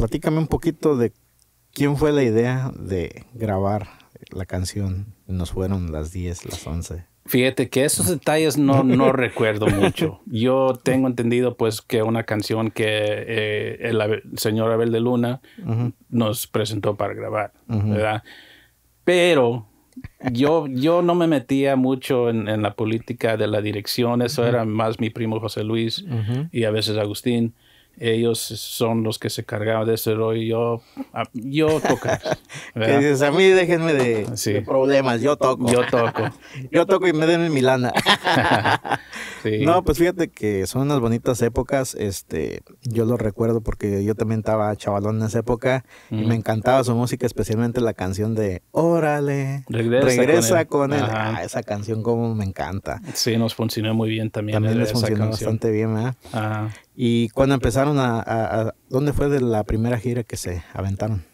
platícame un poquito de quién fue la idea de grabar la canción. Nos fueron las 10, las 11. Fíjate que esos detalles no, no recuerdo mucho. Yo tengo entendido pues que una canción que eh, el, señor Abel de Luna nos presentó para grabar, ¿verdad? Pero yo, yo no me metía mucho en, la política de la dirección, eso era más mi primo José Luis y a veces Agustín ellos son los que se cargaban de ese rollo. Yo, ah, yo toco a mí déjenme de, problemas, yo toco. Yo toco. yo toco y me den mi lana. No, pues fíjate que son unas bonitas épocas. Este, yo lo recuerdo porque yo también estaba chavalón en esa época y me encantaba su música, especialmente la canción de Órale, regresa, con él. Ah, esa canción como me encanta. Sí, nos funcionó muy bien también. También les funcionó bastante bien, ¿verdad? Y cuando empezaron a, ¿dónde fue de la primera gira que se aventaron?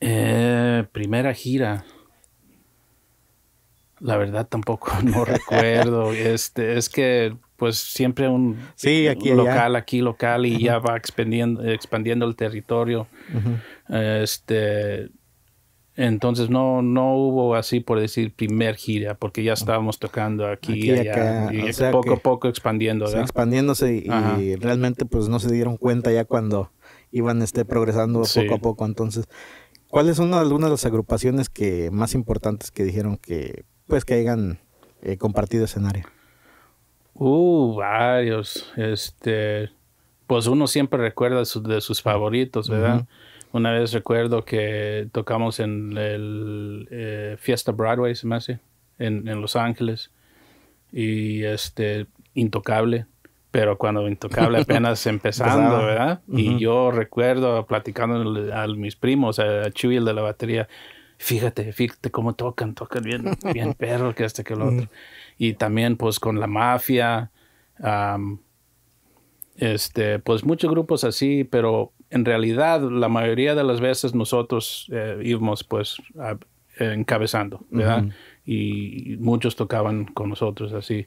Eh, primera gira. La verdad tampoco no recuerdo. Este, es que pues siempre un local, aquí local y ya va expandiendo, expandiendo el territorio. Este entonces no, no hubo así por decir primer gira, porque ya estábamos tocando aquí, y poco a poco expandiendo. Expandiéndose y, realmente pues no se dieron cuenta ya cuando iban este, progresando poco a poco. Entonces, ¿cuáles son algunas de las agrupaciones que más importantes que dijeron que pues que hayan eh, compartido escenario? Uh, varios. Este, pues uno siempre recuerda de sus favoritos, ¿verdad? Una vez recuerdo que tocamos en el eh, Fiesta Broadway, se me hace, en, Los Ángeles. Y este, intocable pero cuando Intocable apenas empezando, ¿verdad? Y yo recuerdo platicando a mis primos, a Chuy, el de la batería, fíjate, fíjate cómo tocan, tocan bien, bien perro que este que el otro. Mm. Y también pues con la mafia, um, este, pues muchos grupos así, pero en realidad la mayoría de las veces nosotros eh, íbamos pues encabezando, ¿verdad? Y muchos tocaban con nosotros así.